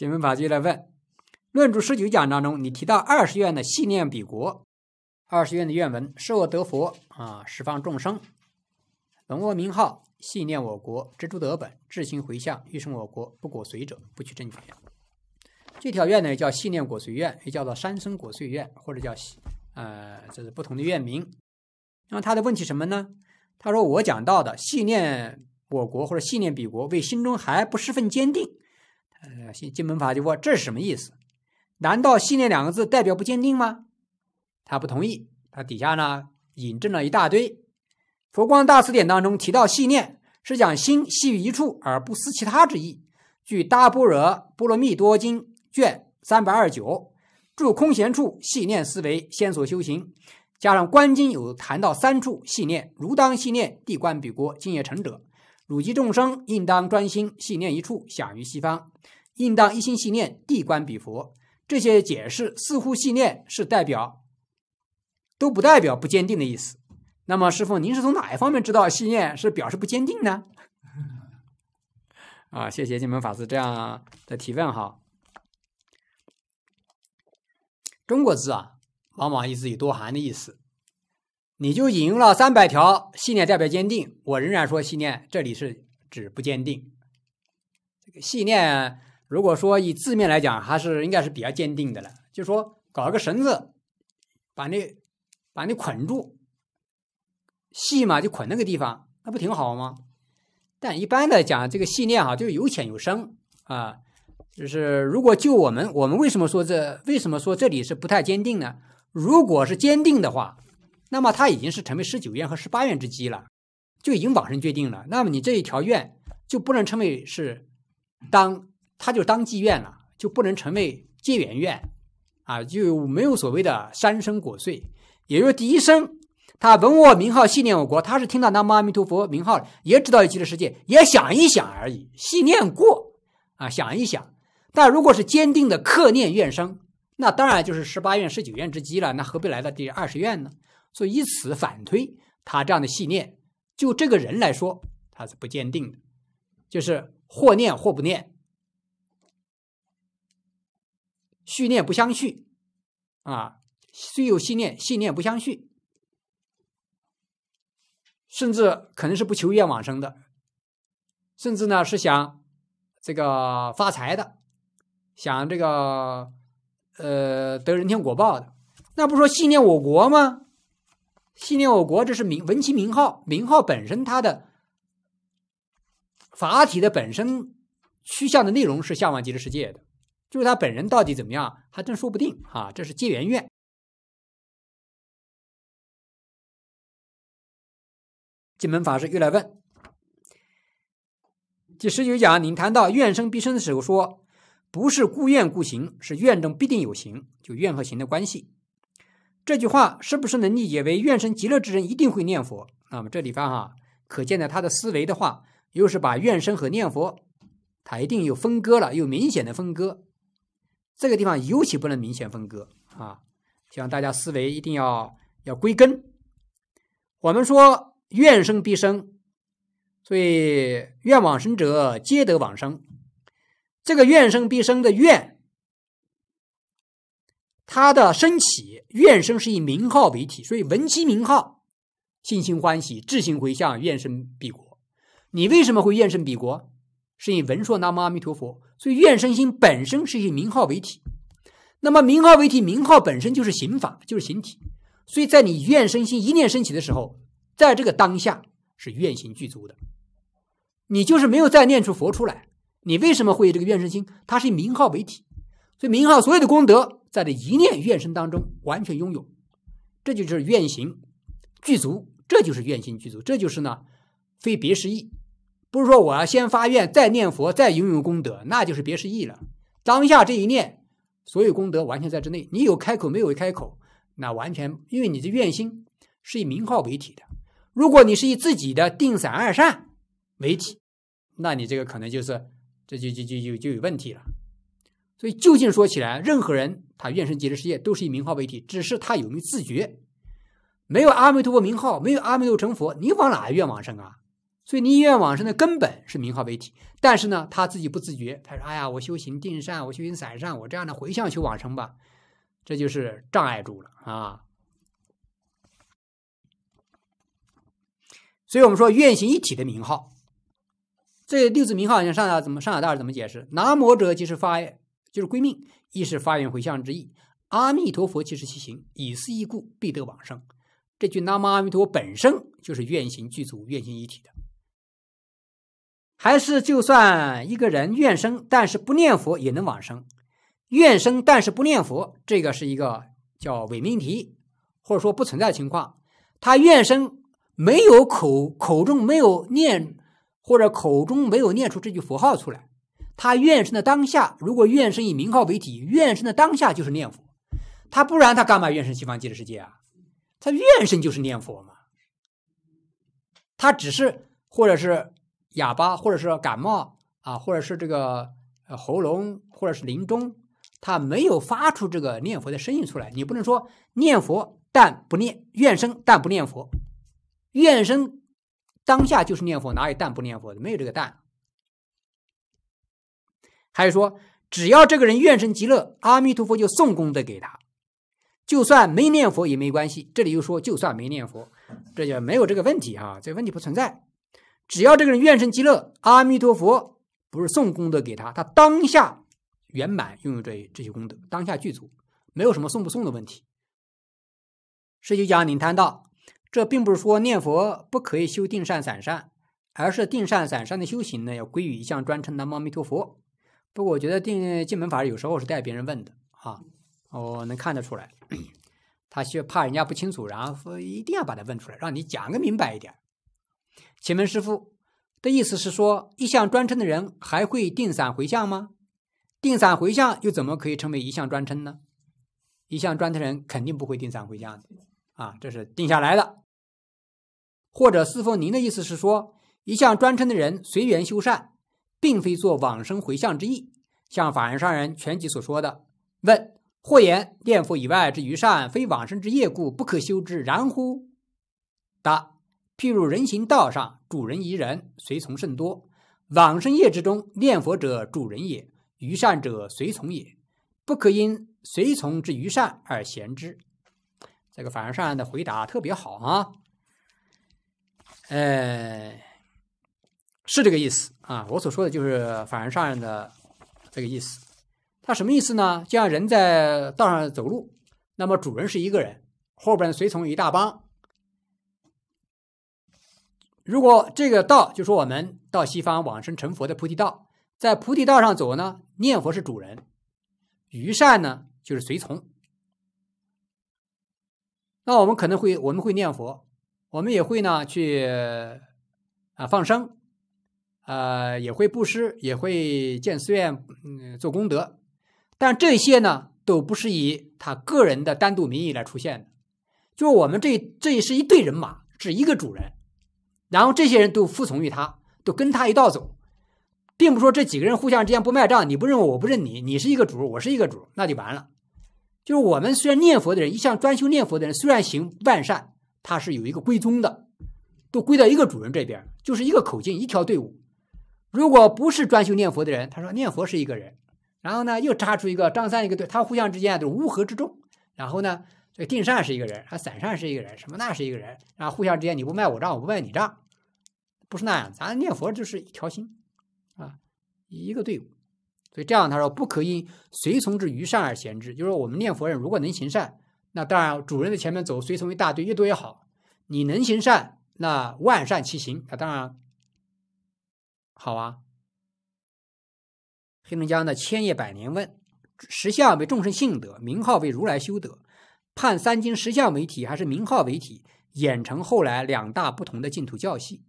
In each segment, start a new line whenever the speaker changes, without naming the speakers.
金文法师来问，《论著十九讲》当中，你提到二十愿的信念彼国，二十愿的愿文，受我得佛啊，十方众生，闻我名号，信念我国，知诸德本，至心回向，欲生我国，不果随者，不取正觉。这条愿呢叫信念果随愿，也叫做三生果随愿，或者叫呃，这是不同的愿名。那么他的问题什么呢？他说我讲到的信念我国或者信念彼国，为心中还不十分坚定。呃，金金门法就问这是什么意思？难道“信念”两个字代表不坚定吗？他不同意，他底下呢引证了一大堆《佛光大辞典》当中提到“信念”是讲心系于一处而不思其他之意。据《大般若波罗蜜多经》卷三百二十九，住空闲处系念思维，先所修行，加上《观经》有谈到三处系念，如当系念地观彼国，今夜成者，汝及众生应当专心系念一处，享于西方。应当一心信念地观彼佛，这些解释似乎信念是代表，都不代表不坚定的意思。那么，师傅，您是从哪一方面知道信念是表示不坚定呢？啊，谢谢金门法师这样的提问哈。中国字啊，往往一字有多含的意思。你就引用了三百条信念代表坚定，我仍然说信念这里是指不坚定，这个信念。如果说以字面来讲，还是应该是比较坚定的了。就说搞一个绳子，把你把你捆住，系嘛就捆那个地方，那不挺好吗？但一般的讲，这个系念啊，就是有浅有深啊。就是如果就我们，我们为什么说这？为什么说这里是不太坚定呢？如果是坚定的话，那么它已经是成为十九院和十八院之基了，就已经往生决定了。那么你这一条院就不能称为是当。他就当妓院了，就不能成为戒缘院，啊，就没有所谓的三生果碎，也就是第一生，他闻我名号，系念我国，他是听到南无阿弥陀佛名号也知道一极乐世界，也想一想而已，系念过，啊，想一想。但如果是坚定的刻念愿生，那当然就是十八愿、十九愿之基了，那何必来到第二十愿呢？所以以此反推，他这样的系念，就这个人来说，他是不坚定的，就是或念或不念。信念不相续，啊，虽有信念，信念不相续，甚至可能是不求愿往生的，甚至呢是想这个发财的，想这个呃得人天果报的，那不说信念我国吗？信念我国，这是名闻其名号，名号本身它的法体的本身趋向的内容是向往极乐世界的。就是他本人到底怎么样，还真说不定哈。这是借缘院。金门法师又来问：第十九讲，您谈到怨生必生的时候，说不是故怨故行，是怨中必定有行，就怨和行的关系。这句话是不是能理解为怨生极乐之人一定会念佛？那么这地方哈，可见的他的思维的话，又是把怨生和念佛，他一定又分割了，又明显的分割。这个地方尤其不能明显分割啊！希望大家思维一定要要归根。我们说愿生必生，所以愿往生者皆得往生。这个愿生必生的愿，它的升起，愿生是以名号为体，所以闻其名号，信心欢喜，志行回向，愿生彼国。你为什么会愿生彼国？是以文说南无阿弥陀佛，所以愿生心本身是以名号为体。那么名号为体，名号本身就是刑法，就是形体。所以，在你愿生心一念升起的时候，在这个当下是愿行具足的。你就是没有再念出佛出来，你为什么会这个愿生心？它是以名号为体，所以名号所有的功德，在这一念愿生当中完全拥有。这就是愿行具足，这就是愿行具足，这就是呢，非别失意。不是说我要先发愿，再念佛，再拥有功德，那就是别是意了。当下这一念，所有功德完全在之内。你有开口，没有开口，那完全因为你的愿心是以名号为体的。如果你是以自己的定散二善为体，那你这个可能就是这就就就就就有问题了。所以究竟说起来，任何人他愿生极乐世界都是以名号为体，只是他有没有自觉。没有阿弥陀佛名号，没有阿弥陀成佛，你往哪愿往生啊？所以，你愿往生的根本是名号为体，但是呢，他自己不自觉。他说：“哎呀，我修行定善，我修行散善，我这样的回向求往生吧。”这就是障碍住了啊。所以我们说，愿行一体的名号，这六字名号，像上海怎么上海大怎么解释？“南无者”即是发，就是归命，亦是发愿回向之意。“阿弥陀佛”即是其行，以是义故，必得往生。这句“南无阿弥陀佛”本身就是愿行具足、愿行一体的。还是就算一个人愿生，但是不念佛也能往生。愿生但是不念佛，这个是一个叫伪命题，或者说不存在的情况。他愿生没有口口中没有念，或者口中没有念出这句佛号出来。他愿生的当下，如果愿生以名号为体，愿生的当下就是念佛。他不然他干嘛愿生西方极乐世界啊？他愿生就是念佛嘛。他只是或者是。哑巴，或者是感冒啊，或者是这个喉咙，或者是临终，他没有发出这个念佛的声音出来。你不能说念佛但不念，愿生但不念佛，愿生当下就是念佛，哪有但不念佛的？没有这个但。还是说，只要这个人愿生极乐，阿弥陀佛就送功德给他，就算没念佛也没关系。这里又说，就算没念佛，这就没有这个问题啊，这个问题不存在。只要这个人愿生极乐，阿弥陀佛不是送功德给他，他当下圆满拥有这这些功德，当下具足，没有什么送不送的问题。十九讲您谈到这，并不是说念佛不可以修定善、散善，而是定善、散善的修行呢，要归于一项专称南无阿弥陀佛。不过，我觉得定进门法有时候是带别人问的，哈，我能看得出来，他怕人家不清楚，然后一定要把他问出来，让你讲个明白一点。前门师傅的意思是说，一向专称的人还会定散回向吗？定散回向又怎么可以称为一向专称呢？一向专称的人肯定不会定散回向的啊，这是定下来的。或者师傅您的意思是说，一向专称的人随缘修善，并非做往生回向之意，像《法人上人全集》所说的。问：或言念佛以外之余善，非往生之业故，不可修之，然乎？答。譬如人行道上，主人宜人，随从甚多。往生业之中，念佛者主人也，愚善者随从也。不可因随从之愚善而嫌之。这个凡善的回答特别好啊，呃，是这个意思啊。我所说的就是凡善人的这个意思。他什么意思呢？就像人在道上走路，那么主人是一个人，后边随从一大帮。如果这个道就是我们到西方往生成佛的菩提道，在菩提道上走呢，念佛是主人，愚善呢就是随从。那我们可能会我们会念佛，我们也会呢去啊放生，呃也会布施，也会建寺院，嗯做功德。但这些呢都不是以他个人的单独名义来出现的，就我们这这是一队人马，是一个主人。然后这些人都服从于他，都跟他一道走，并不说这几个人互相之间不卖账，你不认我我不认你，你是一个主，我是一个主，那就完了。就是我们虽然念佛的人，一向专修念佛的人，虽然行万善，他是有一个归宗的，都归到一个主人这边，就是一个口径，一条队伍。如果不是专修念佛的人，他说念佛是一个人，然后呢又扎出一个张三一个队，他互相之间都是乌合之众，然后呢。这定善是一个人，啊，散善是一个人，什么那是一个人，啊，互相之间你不卖我账，我不卖你账，不是那样，咱念佛就是一条心，啊，一个队伍，所以这样他说不可因随从之于善而贤之，就是说我们念佛人如果能行善，那当然主人在前面走，随从一大堆越多越好，你能行善，那万善其行，那当然好啊。黑龙江的千叶百年问。实相为众生性德，名号为如来修德。判三经实相为体，还是名号为体，演成后来两大不同的净土教系。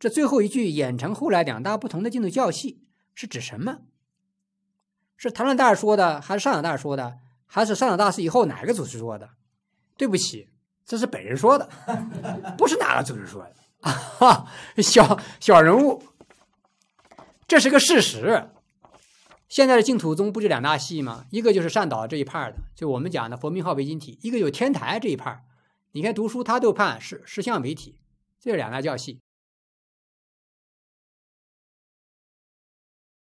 这最后一句“演成后来两大不同的净土教系”是指什么？是台山大师说的，还是上海大师说的，还是上海大师以后哪个组织说的？对不起，这是本人说的，不是哪个组织说的。啊！哈，小小人物，这是个事实。现在的净土宗不就两大系吗？一个就是上岛这一派的，就我们讲的佛名号唯心体；一个有天台这一派。你看读书，他都判是实相为体，这两大教系。